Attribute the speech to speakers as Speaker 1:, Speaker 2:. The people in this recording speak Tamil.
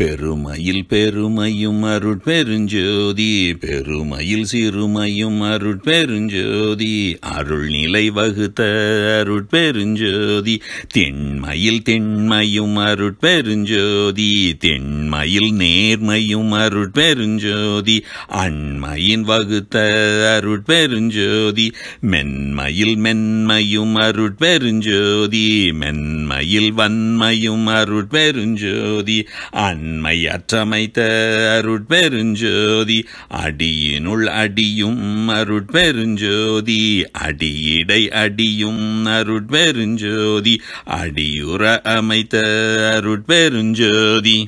Speaker 1: பெருமையில் பெருமையும் அருட்பெருஞ்சோதி பெருமையில் சிறுமையும் அருட்பெருஞ்சோதி அருள் நிலை வகுத்த அருட்பெருஞ்சோதி தென்மையில் தென்மையும் அருட்பெருஞ்சோதி தென்மையில் நேர்மையும் அருட்பெருஞ்சோதி அண்மையின் வகுத்த அருட்பெருஞ்சோதி மென்மையில் மென்மையும் அருட்பெருஞ்சோதி மென்மையில் வன்மையும் அருட்பெருஞ்சோதி அன் அண்மை அற்றமைத்த அருட்பெருஞ்சோதி அடியினுள் அடியும் அருட்பெருஞ்சோதி அடியிடை அடியும் அருட்பெருஞ்சோதி அடியுற அமைத்த அருட்பெருஞ்சோதி